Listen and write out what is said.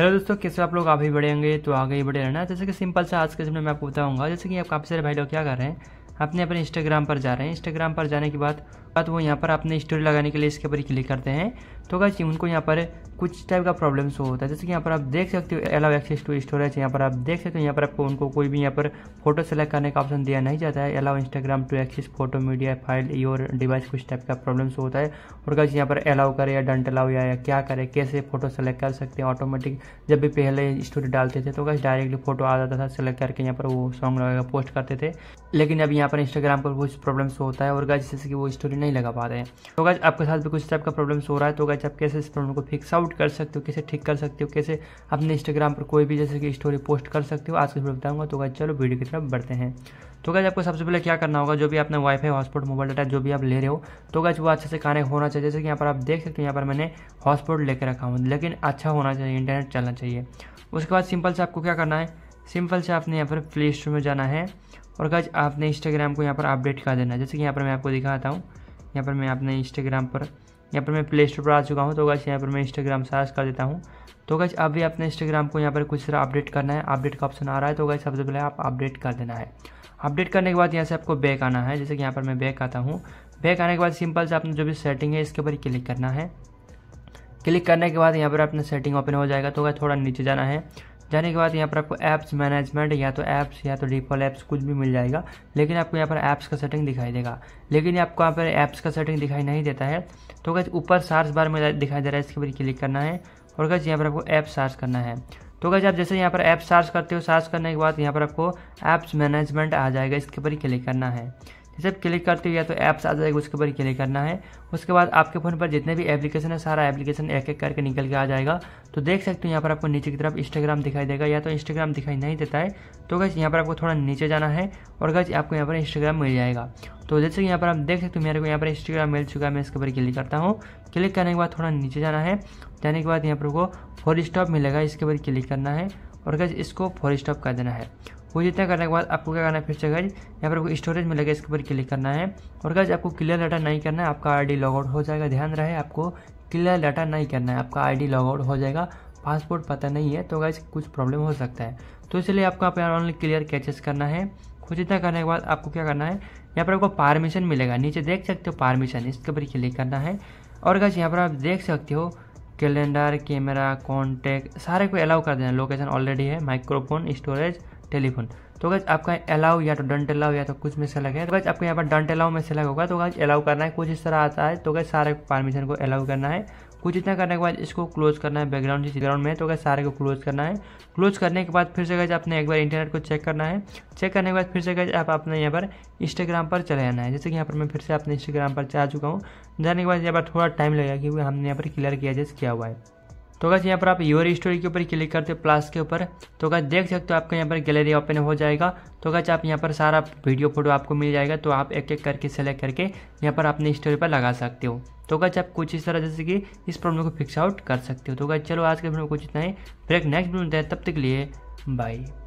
hello दोस्तों कैसे आप लोग ही बढ़ेंगे तो आगे ही बढ़े रहना जैसे कि सिंपल सा आज के समय मैं आपको बताऊंगा जैसे कि आप काफ़ी सारे भाई लोग क्या कर रहे हैं अपने अपने इंस्टाग्राम पर जा रहे हैं इंस्टाग्राम पर जाने के बाद बाद वो यहाँ पर अपने स्टोरी लगाने के लिए इसके ऊपर क्लिक करते हैं तो गाइस उनको यहाँ पर कुछ टाइप का प्रॉब्लम शो होता है जैसे कि यहाँ पर आप देख सकते हो अलाउ एक्सेस टू स्टोरेज यहाँ पर आप देख सकते हो यहाँ पर आपको उनको कोई भी यहाँ पर फोटो सेलेक्ट करने का ऑप्शन दिया नहीं जाता है allow Instagram to access photo media file your device कुछ टाइप का प्रॉब्लम शो होता है और क्या यहाँ पर अलाउ करे या डंट अलाउ या, क्या करे कैसे फोटो सेलेक्ट कर सकते हैं ऑटोमेटिक जब भी पहले स्टोरी डालते थे तो क्या डायरेक्टली फोटो आ जाता था सेलेक्ट करके यहाँ पर वो सॉन्ग लगा पोस्ट करते थे लेकिन अब यहाँ पर इंस्टाग्राम पर कुछ प्रॉब्लम्स होता है और गाइज जैसे कि वो स्टोरी नहीं लगा पा रहे हैं तो गाइज आपके साथ भी कुछ टाइप का प्रॉब्लम्स हो रहा है तो गाइज आप कैसे इस प्रॉब्लम को फिक्स आउट कर सकते हो कैसे ठीक कर सकते हो कैसे अपने इंस्टाग्राम पर कोई भी जैसे कि स्टोरी पोस्ट कर सकते हो आज के बताऊँगा तो गाइज चलो वीडियो की तरफ बढ़ते हैं तो गाइज आपको सबसे पहले क्या करना होगा जो भी आपने वाईफाई हॉटस्पॉट मोबाइल डाटा जो भी आप ले रहे हो तो गाइज वो अच्छे से कनेक्ट होना चाहिए जैसे कि यहाँ पर आप देख सकते हो यहाँ पर मैंने हॉटस्पॉट लेकर रखा हूँ लेकिन अच्छा होना चाहिए इंटरनेट चलना चाहिए उसके बाद सिंपल से आपको क्या करना है सिंपल से आपने यहाँ पर प्ले स्टोर में जाना है और गाइज आपने इंस्टाग्राम को यहाँ पर अपडेट कर देना जैसे कि यहाँ पर मैं आपको दिखाता हूँ यहाँ पर मैं अपने इंस्टाग्राम पर यहाँ पर मैं प्ले स्टोर पर आ चुका हूँ तो गाइज यहाँ पर मैं इंस्टाग्राम सर्च कर देता हूँ तो गाइज आप भी अपने इंस्टाग्राम को यहाँ पर कुछ तरह अपडेट करना है अपडेट का ऑप्शन आ रहा है तो गाइज सबसे पहले आप अपडेट कर देना है अपडेट करने के बाद यहाँ से आपको बैक आना है जैसे कि यहाँ पर मैं बैक आता हूँ बैक आने के बाद सिंपल से आपने जो भी सेटिंग है इसके ऊपर क्लिक करना है क्लिक करने के बाद यहाँ पर अपना सेटिंग ओपन हो जाएगा तो गाइज थोड़ा नीचे जाना है जाने के बाद यहाँ पर आपको ऐप्स मैनेजमेंट या तो ऐप्स या तो डिफॉल्ट ऐप्स कुछ भी मिल जाएगा लेकिन आपको यहाँ पर ऐप्स का सेटिंग दिखाई देगा लेकिन आपको यहाँ पर ऐप्स का सेटिंग दिखाई नहीं देता है तो गज ऊपर सार्च बार में दिखाई दे रहा है इसके ऊपर क्लिक करना है और गज यहाँ पर आपको ऐप सर्च करना है तो गज आप जैसे यहाँ पर ऐप सर्च करते हो सर्च करने के बाद यहाँ पर आपको ऐप्स मैनेजमेंट आ जाएगा इसके ऊपर क्लिक करना है जब क्लिक करते हो या तो ऐप्स आ जाएगा उसके ऊपर क्लिक करना है उसके बाद आपके फ़ोन पर जितने भी एप्लीकेशन है सारा एप्लीकेशन एक एक करके निकल के आ जाएगा तो देख सकते हो यहाँ पर आपको नीचे की तरफ इंस्टाग्राम दिखाई देगा या तो इंस्टाग्राम दिखाई नहीं देता है तो गज यहाँ पर आपको थोड़ा नीचे जाना है और गज आपको यहाँ पर इंस्टाग्राम मिल जाएगा तो जैसे कि यहाँ पर आप देख सकते हो मेरे को यहाँ पर इंस्टाग्राम मिल चुका है मैं इसके ऊपर क्लिक करता हूँ क्लिक करने के बाद थोड़ा नीचे जाना है जाने के बाद यहाँ पर आपको फोर स्टॉप मिलेगा इसके ऊपर क्लिक करना है और गज इसको फोर स्टॉप कर देना है वो जितना करने के बाद आपको क्या करना है फिर से गज यहाँ पर आपको स्टोरेज में लगे इसके ऊपर क्लिक करना है और गज आपको क्लियर डाटा नहीं करना है आपका आईडी लॉगआउट हो जाएगा ध्यान रहे आपको क्लियर डाटा नहीं करना है आपका आईडी लॉगआउट हो जाएगा पासपोर्ट पता नहीं है तो गज कुछ प्रॉब्लम हो सकता है तो इसलिए आपको यहाँ ऑनलाइन क्लियर कैचेस करना है कुछ इतना करने के बाद आपको क्या करना है यहाँ पर आपको पारमिशन मिलेगा नीचे देख सकते हो पारमिशन इसके ऊपर क्लिक करना है और गज यहाँ पर आप देख सकते हो कैलेंडर कैमरा कॉन्टैक्ट सारे को अलाउ कर देना लोकेशन ऑलरेडी है माइक्रोफोन स्टोरेज टेलीफोन तो गज आपका अलाउ या तो डंट अलाउ या तो कुछ में से लगे तो गाइज आपको यहाँ पर डंट अलाउ में से लगा होगा तो गाइज अलाउ करना है कुछ इस तरह आता है तो गाइज सारे परमिशन को अलाउ करना है कुछ इतना करने के बाद इसको क्लोज करना है बैकग्राउंड जिस ग्राउंड में तो गाइज सारे को क्लोज करना है क्लोज करने के बाद फिर से गाइज आपने एक बार इंटरनेट को चेक करना है चेक करने के बाद फिर से गज आप अपने यहाँ पर इंस्टाग्राम पर चले जाना है जैसे कि यहाँ पर मैं फिर से अपने इंस्टाग्राम पर जा चुका हूँ जाने के बाद यहाँ पर थोड़ा टाइम लगेगा क्योंकि हमने यहाँ पर क्लियर किया जैसे किया हुआ है तो गैस यहाँ पर आप योर स्टोरी के ऊपर क्लिक करते हो प्लस के ऊपर तो क्या देख सकते हो आपको यहाँ पर गैलरी ओपन हो जाएगा तो गैस आप यहाँ पर सारा वीडियो फोटो आपको मिल जाएगा तो आप एक एक करके सेलेक्ट करके यहाँ पर अपने स्टोरी पर लगा सकते हो तो गैस आप कुछ इस तरह जैसे कि इस प्रॉब्लम को फिक्स आउट कर सकते हो तो क्या चलो आज के वीडियो में कुछ इतना ही ब्रेक नेक्स्ट वीडियो में तब तक के लिए बाई